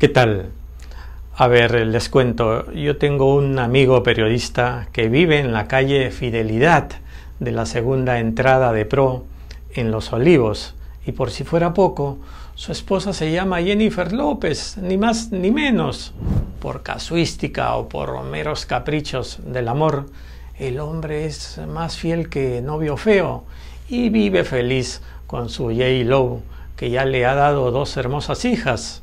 ¿Qué tal? A ver, les cuento, yo tengo un amigo periodista que vive en la calle Fidelidad de la segunda entrada de Pro en Los Olivos y por si fuera poco, su esposa se llama Jennifer López, ni más ni menos. Por casuística o por meros caprichos del amor, el hombre es más fiel que novio feo y vive feliz con su J. Lowe, que ya le ha dado dos hermosas hijas.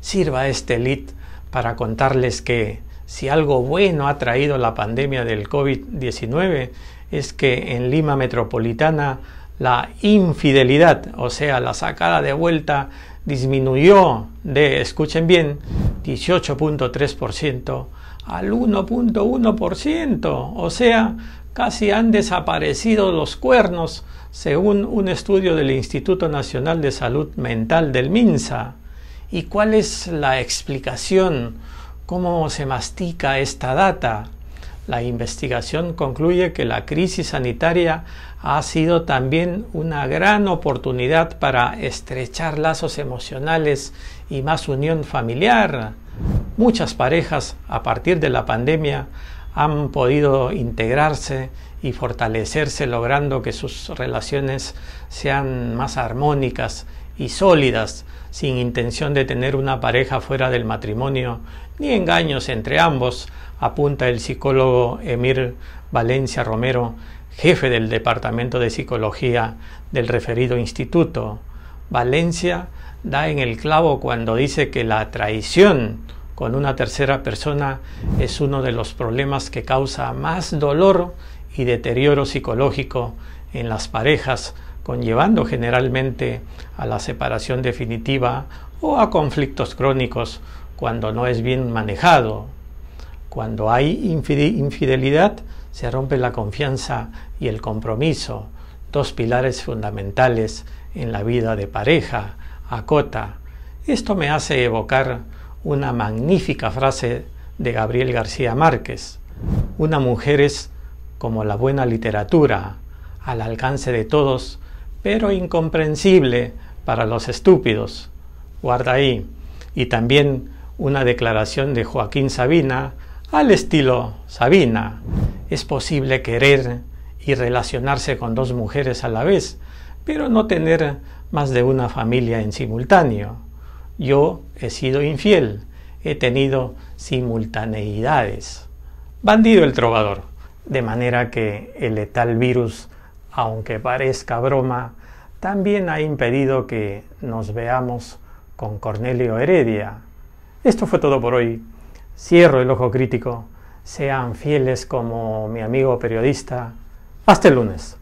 Sirva este lead para contarles que si algo bueno ha traído la pandemia del COVID-19 es que en Lima Metropolitana la infidelidad, o sea, la sacada de vuelta, disminuyó de, escuchen bien, 18.3% al 1.1%, o sea, casi han desaparecido los cuernos, según un estudio del Instituto Nacional de Salud Mental del MINSA. ¿Y cuál es la explicación? ¿Cómo se mastica esta data? La investigación concluye que la crisis sanitaria ha sido también una gran oportunidad para estrechar lazos emocionales y más unión familiar. Muchas parejas a partir de la pandemia han podido integrarse y fortalecerse logrando que sus relaciones sean más armónicas y sólidas sin intención de tener una pareja fuera del matrimonio ni engaños entre ambos, apunta el psicólogo Emir Valencia Romero, jefe del Departamento de Psicología del referido instituto. Valencia da en el clavo cuando dice que la traición con una tercera persona es uno de los problemas que causa más dolor y deterioro psicológico en las parejas, conllevando generalmente a la separación definitiva o a conflictos crónicos cuando no es bien manejado. Cuando hay infidelidad, se rompe la confianza y el compromiso, dos pilares fundamentales en la vida de pareja, acota. Esto me hace evocar una magnífica frase de Gabriel García Márquez. Una mujer es como la buena literatura, al alcance de todos, pero incomprensible para los estúpidos. Guarda ahí. Y también una declaración de Joaquín Sabina al estilo Sabina. Es posible querer y relacionarse con dos mujeres a la vez, pero no tener más de una familia en simultáneo yo he sido infiel, he tenido simultaneidades. Bandido el trovador. De manera que el letal virus, aunque parezca broma, también ha impedido que nos veamos con Cornelio Heredia. Esto fue todo por hoy. Cierro el ojo crítico. Sean fieles como mi amigo periodista. Hasta el lunes.